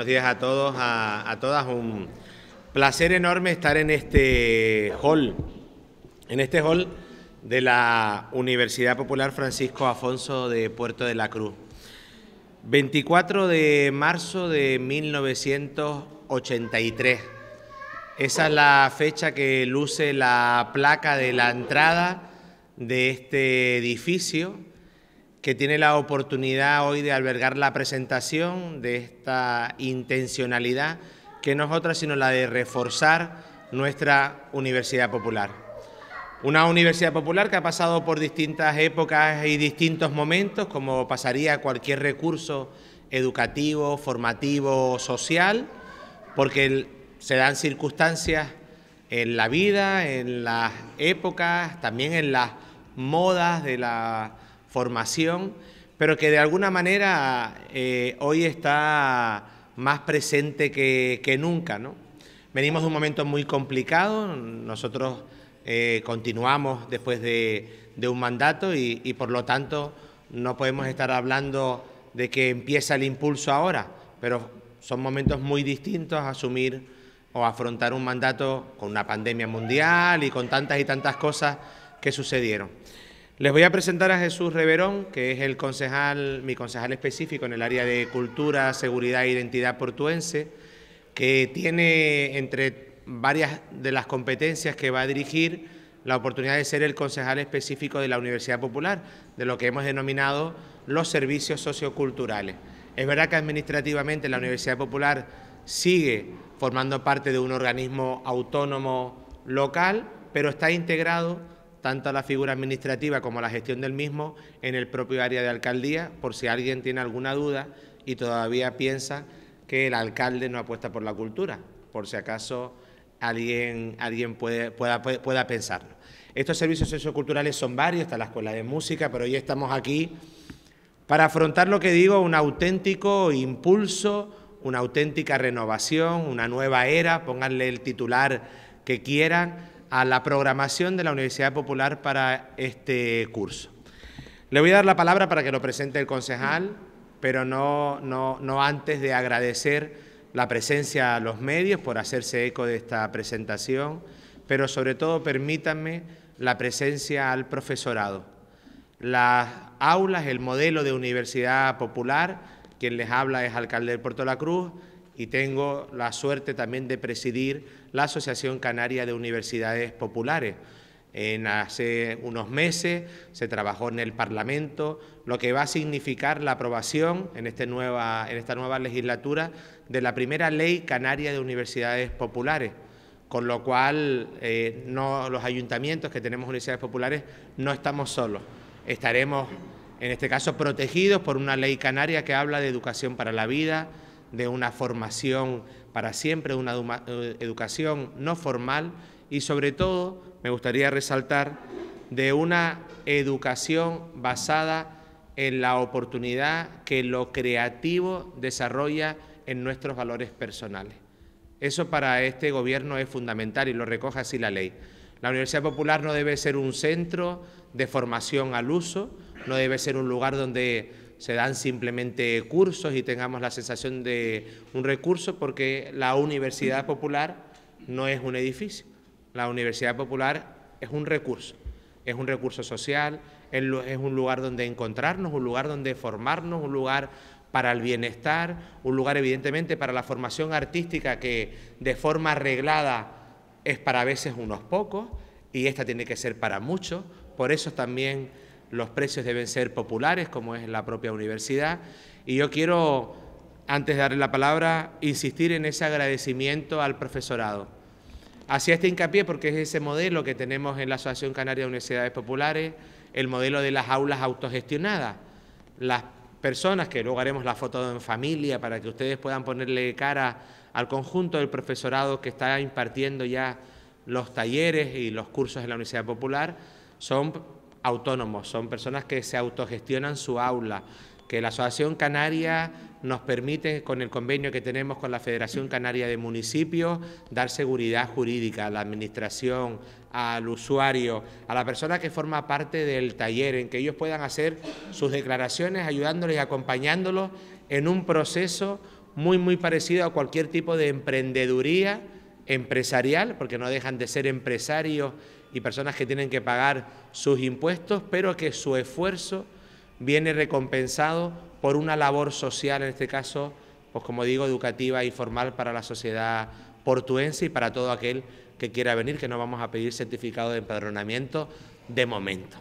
buenos días a todos, a, todas. Un placer enorme estar en este hall, en este hall de la Universidad Popular Francisco Afonso de Puerto de la Cruz. 24 de marzo de 1983. Esa es la fecha que luce la placa de la entrada de este edificio que tiene la oportunidad hoy de albergar la presentación de esta intencionalidad, que no es otra sino la de reforzar nuestra Universidad Popular. Una universidad popular que ha pasado por distintas épocas y distintos momentos, como pasaría cualquier recurso educativo, formativo, social, porque se dan circunstancias en la vida, en las épocas, también en las modas de la formación, pero que de alguna manera eh, hoy está más presente que, nunca. ¿no? Venimos de un momento muy complicado, nosotros eh, continuamos después de, un mandato y, por lo tanto no podemos estar hablando de que empieza el impulso ahora, pero son momentos muy distintos asumir o afrontar un mandato con una pandemia mundial y con tantas y tantas cosas que sucedieron. Les voy a presentar a Jesús Reverón, que es el concejal, mi concejal específico en el área de cultura, seguridad e identidad portuense, que tiene entre varias de las competencias que va a dirigir la oportunidad de ser el concejal específico de la Universidad Popular, de lo que hemos denominado los servicios socioculturales. Es verdad que administrativamente la Universidad Popular sigue formando parte de un organismo autónomo local, pero está integrado tanto la figura administrativa como la gestión del mismo en el propio área de alcaldía, por si alguien tiene alguna duda y todavía piensa que el alcalde no apuesta por la cultura, por si acaso alguien, alguien pueda, pueda pensarlo. Estos servicios socioculturales son varios, está la escuela de música, pero hoy estamos aquí para afrontar lo que digo, un auténtico impulso, una auténtica renovación, una nueva era, pónganle el titular que quieran, a la programación de la Universidad Popular para este curso. Le voy a dar la palabra para que lo presente el concejal, pero no, antes de agradecer la presencia a los medios por hacerse eco de esta presentación, pero sobre todo permítanme la presencia al profesorado. Las aulas, el modelo de universidad popular, quien les habla es alcalde de Puerto La Cruz, y tengo la suerte también de presidir la Asociación Canaria de Universidades Populares. En hace unos meses se trabajó en el Parlamento lo que va a significar la aprobación en, este nueva, en esta nueva legislatura de la primera ley canaria de universidades populares, con lo cual eh, no, los ayuntamientos que tenemos universidades populares no estamos solos, estaremos en este caso protegidos por una ley canaria que habla de educación para la vida, de una formación para siempre, una eh, educación no formal y sobre todo me gustaría resaltar de una educación basada en la oportunidad que lo creativo desarrolla en nuestros valores personales. Eso para este gobierno es fundamental y lo recoge así la ley. La Universidad Popular no debe ser un centro de formación al uso, no debe ser un lugar donde se dan simplemente cursos y tengamos la sensación de un recurso, porque la Universidad Popular no es un edificio, la Universidad Popular es un recurso, es un recurso social, es un lugar donde encontrarnos, un lugar donde formarnos, un lugar para el bienestar, un lugar evidentemente para la formación artística que de forma arreglada es para a veces unos pocos y esta tiene que ser para muchos, por eso también los precios deben ser populares, como es la propia universidad. Y yo quiero, antes de darle la palabra, insistir en ese agradecimiento al profesorado. Hacía este hincapié porque es ese modelo que tenemos en la Asociación Canaria de Universidades Populares, el modelo de las aulas autogestionadas. Las personas, que luego haremos la foto en familia para que ustedes puedan ponerle cara al conjunto del profesorado que está impartiendo ya los talleres y los cursos en la Universidad Popular, son autónomos, son personas que se autogestionan su aula, que la Asociación Canaria nos permite, con el convenio que tenemos con la Federación Canaria de Municipios, dar seguridad jurídica a la administración, al usuario, a la persona que forma parte del taller, en que ellos puedan hacer sus declaraciones, ayudándoles y acompañándolos en un proceso muy, muy parecido a cualquier tipo de emprendeduría empresarial, porque no dejan de ser empresarios y personas que tienen que pagar sus impuestos, pero que su esfuerzo viene recompensado por una labor social, en este caso, pues como digo, educativa y formal para la sociedad portuense y para todo aquel que quiera venir, que no vamos a pedir certificado de empadronamiento de momento.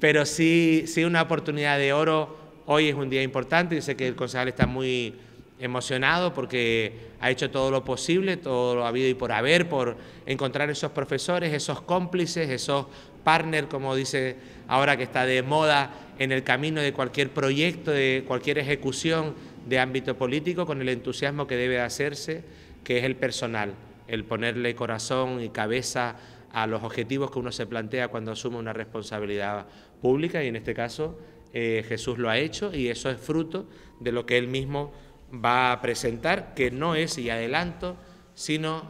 Pero sí, sí una oportunidad de oro, hoy es un día importante, y sé que el concejal está muy emocionado porque ha hecho todo lo posible, todo lo ha habido y por haber, por encontrar esos profesores, esos cómplices, esos partners, como dice ahora que está de moda en el camino de cualquier proyecto, de cualquier ejecución de ámbito político, con el entusiasmo que debe hacerse, que es el personal, el ponerle corazón y cabeza a los objetivos que uno se plantea cuando asume una responsabilidad pública, y en este caso eh, Jesús lo ha hecho, y eso es fruto de lo que él mismo va a presentar, que no es, y adelanto, sino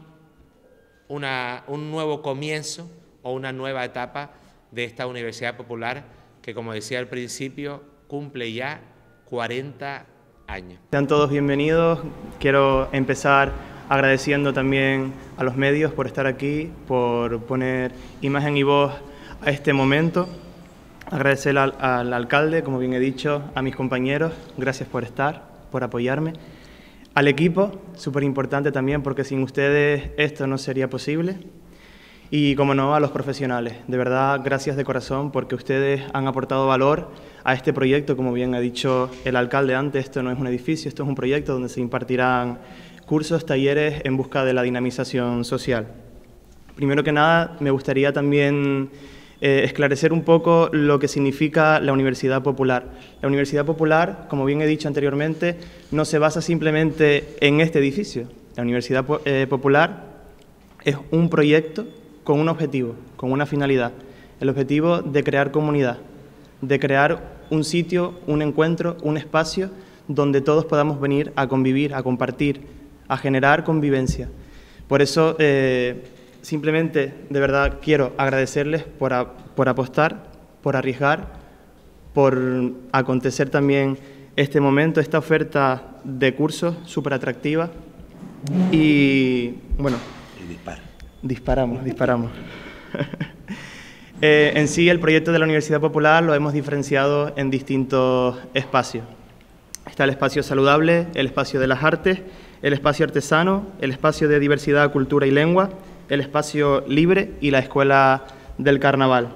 un nuevo comienzo o una nueva etapa de esta Universidad Popular que, como decía al principio, cumple ya 40 años. Sean todos bienvenidos. Quiero empezar agradeciendo también a los medios por estar aquí, por poner imagen y voz a este momento. Agradecer al, al alcalde, como bien he dicho, a mis compañeros. Gracias por estar por apoyarme. Al equipo, súper importante también, porque sin ustedes esto no sería posible. Y como no, a los profesionales. De verdad, gracias de corazón porque ustedes han aportado valor a este proyecto. Como bien ha dicho el alcalde antes, esto no es un edificio, esto es un proyecto donde se impartirán cursos, talleres en busca de la dinamización social. Primero que nada, me gustaría también eh, esclarecer un poco lo que significa la universidad popular. La universidad popular, como bien he dicho anteriormente, no se basa simplemente en este edificio. La universidad eh, popular es un proyecto con un objetivo, con una finalidad. El objetivo de crear comunidad, de crear un sitio, un encuentro, un espacio donde todos podamos venir a convivir, a compartir, a generar convivencia. Por eso eh, simplemente, de verdad, quiero agradecerles por, apostar, por arriesgar, por acontecer también este momento, esta oferta de cursos súper atractiva. Y bueno. Disparamos, disparamos. Eh, en sí, el proyecto de la Universidad Popular lo hemos diferenciado en distintos espacios. Está el espacio saludable, el espacio de las artes, el espacio artesano, el espacio de diversidad, cultura y lengua el espacio libre y la escuela del carnaval.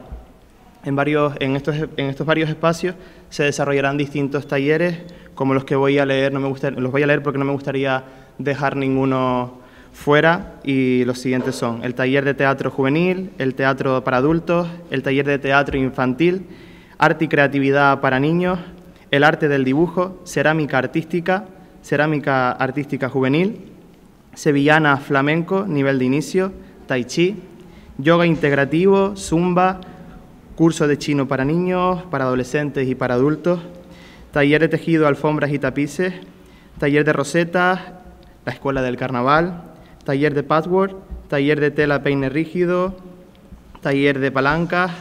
En, varios, en, estos, en estos varios espacios se desarrollarán distintos talleres, como los que voy a leer, no me los voy a leer porque no me gustaría dejar ninguno fuera y los siguientes son el taller de teatro juvenil, el teatro para adultos, el taller de teatro infantil, arte y creatividad para niños, el arte del dibujo, cerámica artística, cerámica artística juvenil, sevillana flamenco, nivel de inicio, tai chi, yoga integrativo, zumba, curso de chino para niños, para adolescentes y para adultos, taller de tejido, alfombras y tapices, taller de rosetas, la escuela del carnaval, taller de patchwork, taller de tela peine rígido, taller de palancas,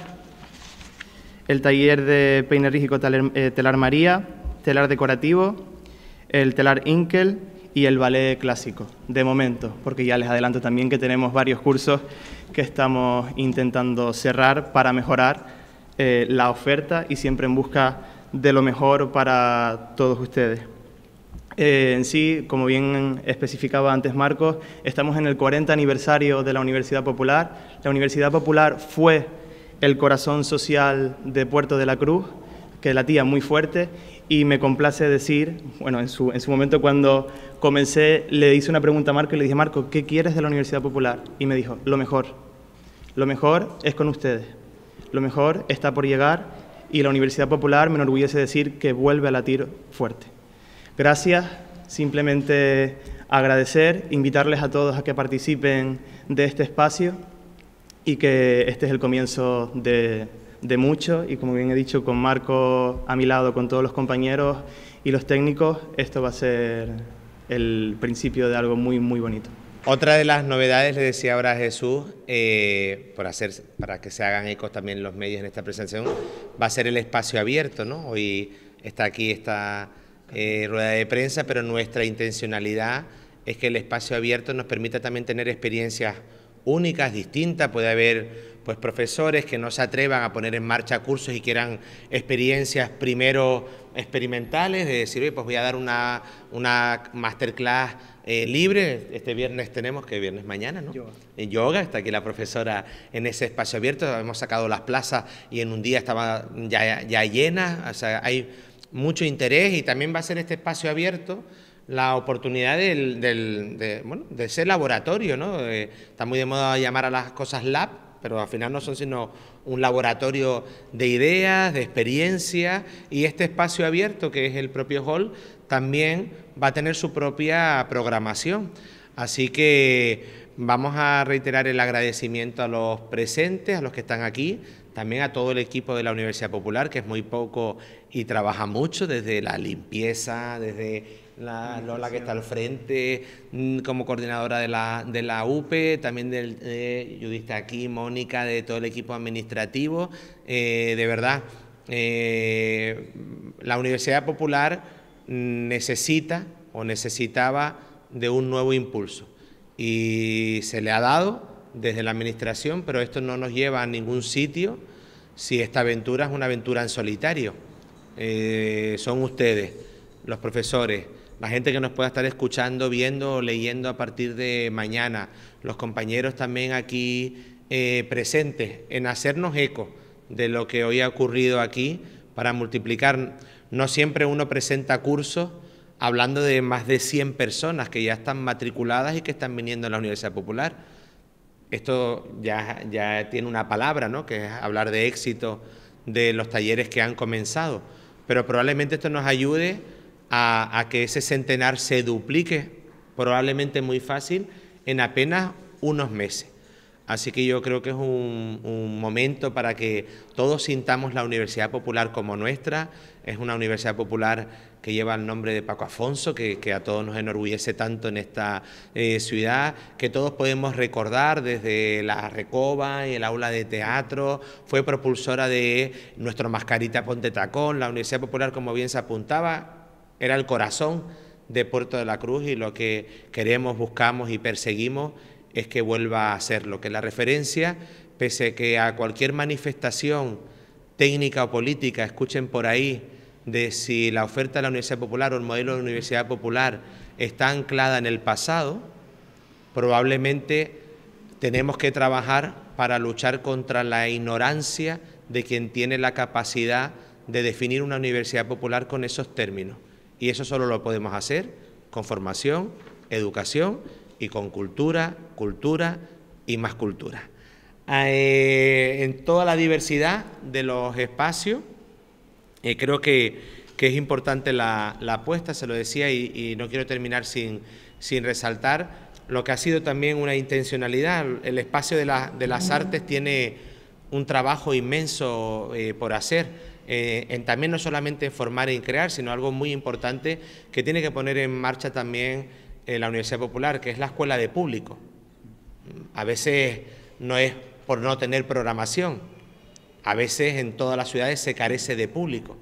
el taller de peine rígido eh, telar María, telar decorativo, el telar Inkel, y el ballet clásico, de momento, porque ya les adelanto también que tenemos varios cursos que estamos intentando cerrar para mejorar eh, la oferta y siempre en busca de lo mejor para todos ustedes. Eh, en sí, como bien especificaba antes Marcos, estamos en el 40 aniversario de la Universidad Popular. La Universidad Popular fue el corazón social de Puerto de la Cruz, que latía muy fuerte, y me complace decir, bueno, en su, en su momento cuando comencé le hice una pregunta a Marco y le dije, Marco, ¿qué quieres de la Universidad Popular? Y me dijo, lo mejor, lo mejor es con ustedes, lo mejor está por llegar y la Universidad Popular me enorgullece decir que vuelve a latir fuerte. Gracias, simplemente agradecer, invitarles a todos a que participen de este espacio y que este es el comienzo de, de mucho y como bien he dicho, con Marco a mi lado, con todos los compañeros y los técnicos, esto va a ser el principio de algo muy, muy bonito. Otra de las novedades, le decía ahora a Jesús, eh, por hacer, para que se hagan ecos también los medios en esta presentación, va a ser el espacio abierto, ¿no? Hoy está aquí esta eh, rueda de prensa, pero nuestra intencionalidad es que el espacio abierto nos permita también tener experiencias únicas, distintas, puede haber pues profesores que no se atrevan a poner en marcha cursos y quieran experiencias primero experimentales, de decir, oye, pues voy a dar una, una masterclass eh, libre, este viernes tenemos, que viernes mañana, ¿no? Yoga. En yoga, está aquí la profesora en ese espacio abierto, hemos sacado las plazas y en un día estaba ya, ya llena, o sea, hay mucho interés y también va a ser este espacio abierto la oportunidad del, de, bueno, ser laboratorio, ¿no? Eh, está muy de moda llamar a las cosas lab, pero al final no son sino un laboratorio de ideas, de experiencia y este espacio abierto que es el propio hall también va a tener su propia programación. Así que vamos a reiterar el agradecimiento a los presentes, a los que están aquí, también a todo el equipo de la Universidad Popular, que es muy poco y trabaja mucho desde la limpieza, desde la Lola que está al frente, mm, como coordinadora de la, de la UPE, también de Judith eh, aquí, Mónica, de todo el equipo administrativo. Eh, de verdad, eh, la Universidad Popular necesita o necesitaba de un nuevo impulso y se le ha dado desde la administración, pero esto no nos lleva a ningún sitio si esta aventura es una aventura en solitario. son ustedes, los profesores, la gente que nos pueda estar escuchando, viendo o leyendo a partir de mañana, los compañeros también aquí eh, presentes en hacernos eco de lo que hoy ha ocurrido aquí para multiplicar. No siempre uno presenta cursos hablando de más de 100 personas que ya están matriculadas y que están viniendo a la Universidad Popular. Esto ya, ya tiene una palabra, ¿no? que es hablar de éxito de los talleres que han comenzado, pero probablemente esto nos ayude a, que ese centenar se duplique, probablemente muy fácil, en apenas unos meses. Así que yo creo que es un, momento para que todos sintamos la Universidad Popular como nuestra. Es una Universidad Popular que lleva el nombre de Paco Afonso, que, a todos nos enorgullece tanto en esta eh, ciudad, que todos podemos recordar desde la Recoba y el aula de teatro. Fue propulsora de nuestro mascarita Ponte Tacón. La Universidad Popular, como bien se apuntaba, era el corazón de Puerto de la Cruz y lo que queremos, buscamos y perseguimos es que vuelva a serlo, que la referencia, pese que a cualquier manifestación técnica o política, escuchen por ahí, de si la oferta de la Universidad Popular o el modelo de la Universidad Popular está anclada en el pasado, probablemente tenemos que trabajar para luchar contra la ignorancia de quien tiene la capacidad de definir una universidad popular con esos términos. Y eso solo lo podemos hacer con formación, educación y con cultura, cultura y más cultura. Ah, eh, en toda la diversidad de los espacios, eh, creo que, es importante la, apuesta, se lo decía, y, no quiero terminar sin, resaltar lo que ha sido también una intencionalidad. El espacio de, de las artes tiene un trabajo inmenso eh, por hacer. Eh, en también no solamente formar y crear, sino algo muy importante que tiene que poner en marcha también eh, la Universidad Popular, que es la escuela de público. A veces no es por no tener programación, a veces en todas las ciudades se carece de público.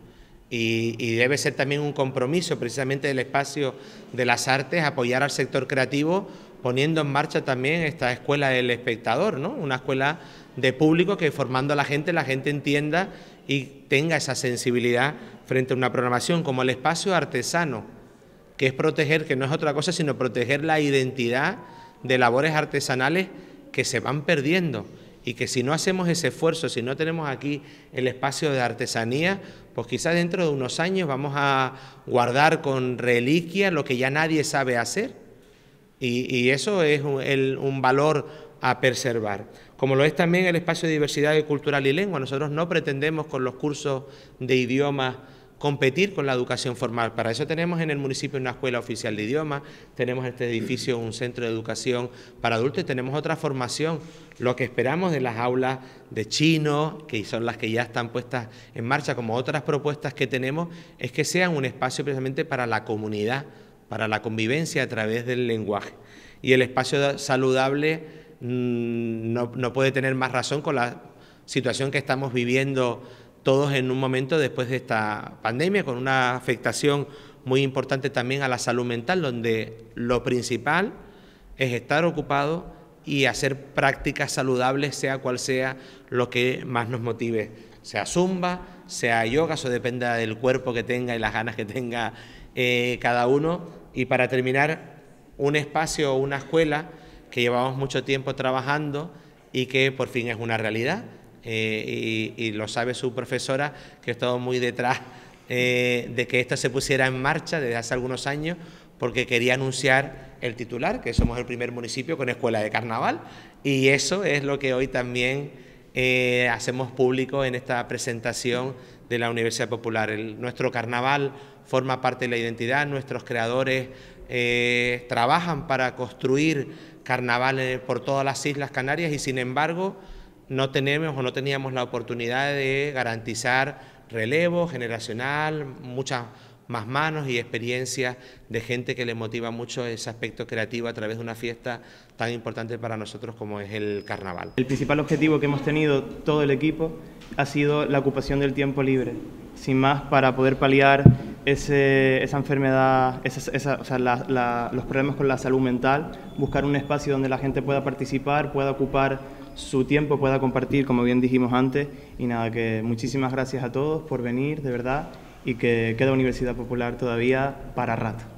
Y, y, debe ser también un compromiso precisamente del espacio de las artes, apoyar al sector creativo poniendo en marcha también esta escuela del espectador, ¿no? una escuela de público que formando a la gente, la gente entienda y tenga esa sensibilidad frente a una programación como el espacio artesano, que es proteger, que no es otra cosa, sino proteger la identidad de labores artesanales que se van perdiendo y que si no hacemos ese esfuerzo, si no tenemos aquí el espacio de artesanía, pues quizás dentro de unos años vamos a guardar con reliquia lo que ya nadie sabe hacer. Y, eso es un valor a preservar como lo es también el espacio de diversidad cultural y lengua. Nosotros no pretendemos con los cursos de idiomas competir con la educación formal. Para eso tenemos en el municipio una escuela oficial de idiomas, tenemos este edificio un centro de educación para adultos tenemos otra formación, lo que esperamos de las aulas de chino, que son las que ya están puestas en marcha, como otras propuestas que tenemos, es que sean un espacio precisamente para la comunidad, para la convivencia a través del lenguaje. Y el espacio saludable Mm, no, puede tener más razón con la situación que estamos viviendo todos en un momento después de esta pandemia, con una afectación muy importante también a la salud mental, donde lo principal es estar ocupado y hacer prácticas saludables, sea cual sea lo que más nos motive, sea zumba, sea yoga, eso dependa del cuerpo que tenga y las ganas que tenga eh, cada uno. Y para terminar, un espacio o una escuela que llevamos mucho tiempo trabajando y que por fin es una realidad. Eh, y, lo sabe su profesora, que ha estado muy detrás eh, de que esto se pusiera en marcha desde hace algunos años, porque quería anunciar el titular, que somos el primer municipio con escuela de carnaval, y eso es lo que hoy también eh, hacemos público en esta presentación de la Universidad Popular. El, nuestro carnaval forma parte de la identidad, nuestros creadores trabajan para construir carnavales por todas las Islas Canarias y sin embargo no tenemos o no teníamos la oportunidad de garantizar relevo generacional, muchas más manos y experiencias de gente que le motiva mucho ese aspecto creativo a través de una fiesta tan importante para nosotros como es el carnaval. El principal objetivo que hemos tenido todo el equipo ha sido la ocupación del tiempo libre, sin más para poder paliar esa enfermedad, esa, o los problemas con la salud mental, buscar un espacio donde la gente pueda participar, pueda ocupar su tiempo, pueda compartir, como bien dijimos antes. Y nada, que muchísimas gracias a todos por venir, de verdad, y que queda Universidad Popular todavía para rato.